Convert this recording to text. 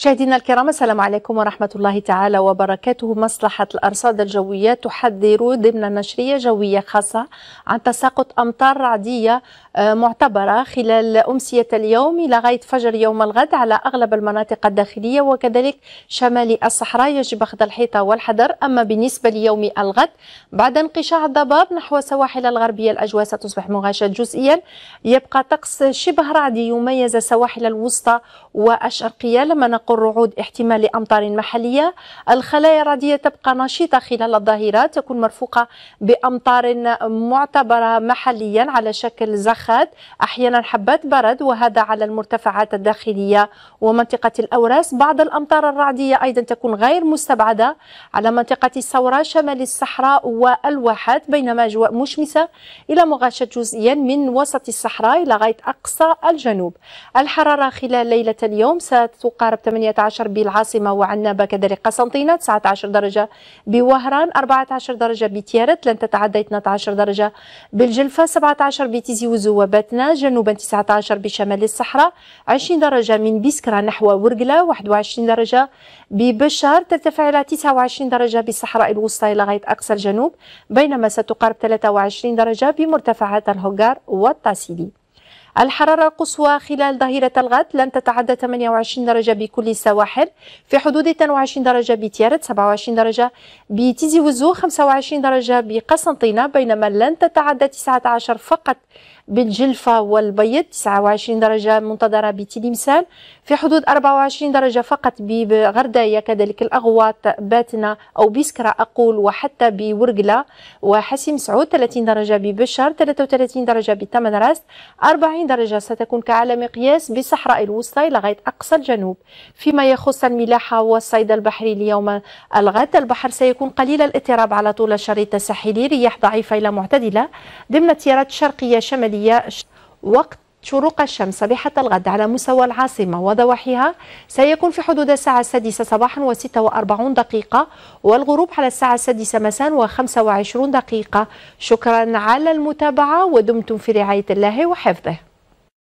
مشاهدينا الكرام السلام عليكم ورحمة الله تعالى وبركاته مصلحة الأرصاد الجوية تحذر ضمن نشرية جوية خاصة عن تساقط أمطار رعدية آه، معتبرة خلال أمسية اليوم إلى غاية فجر يوم الغد على أغلب المناطق الداخلية وكذلك شمال الصحراء يجب أخذ الحيطة والحذر أما بالنسبة ليوم الغد بعد انقشاع الضباب نحو سواحل الغربية الأجواء ستصبح مغاشة جزئيا يبقى طقس شبه رعدي يميز السواحل الوسطى والشرقية لما نقول الرعود احتمال امطار محلية الخلايا الرعدية تبقى نشيطة خلال الظهيرة تكون مرفوقة بأمطار معتبرة محليا على شكل زخات أحيانا حبات برد وهذا على المرتفعات الداخلية ومنطقة الأوراس بعض الأمطار الرعدية أيضا تكون غير مستبعدة على منطقة الثورة شمال الصحراء والواحات بينما أجواء مشمسة إلى مغاشة جزئيا من وسط الصحراء إلى غاية أقصى الجنوب الحرارة خلال ليلة اليوم ستقارب 18 بالعاصمة وعنابة كذلك قسنطينة 19 درجة بوهران 14 درجة بتيارت لن تتعدى 12 درجة بالجلفة 17 بتيزي وزو وباتنا جنوبا 19 بشمال الصحراء 20 درجة من بسكرة نحو ورقلة 21 درجة ببشار ترتفع إلى 29 درجة بالصحراء الوسطى إلى غاية أقصى الجنوب بينما ستقارب 23 درجة بمرتفعات الهوغار والتاسيلي الحرارة القصوى خلال ظهيرة الغد لن تتعدى 28 درجة بكل السواحل في حدود 22 درجة بتيارت 27 درجة بتيزي وزو 25 درجة بقسنطينة بينما لن تتعدى 19 فقط بالجلفة والبيض 29 درجة منتظرة بتلمسان في حدود 24 درجة فقط بغرداية كذلك الأغواط باتنا أو بسكرة أقول وحتى بورقلة وحسيم سعود 30 درجة ببشر 33 درجة بتمن راس 40 درجة ستكون كعلى مقياس بصحراء الوسطى لغاية أقصى الجنوب فيما يخص الملاحة والصيد البحري اليوم الغد البحر سيكون قليل الاضطراب على طول الشريط الساحلي رياح ضعيفة إلى معتدلة ضمن تيارات شرقية شمالية الجنوبية وقت شروق الشمس صبيحة الغد على مستوى العاصمة وضواحيها سيكون في حدود الساعة السادسة صباحا و46 دقيقة والغروب على الساعة السادسة مساء و25 دقيقة شكرا على المتابعة ودمتم في رعاية الله وحفظه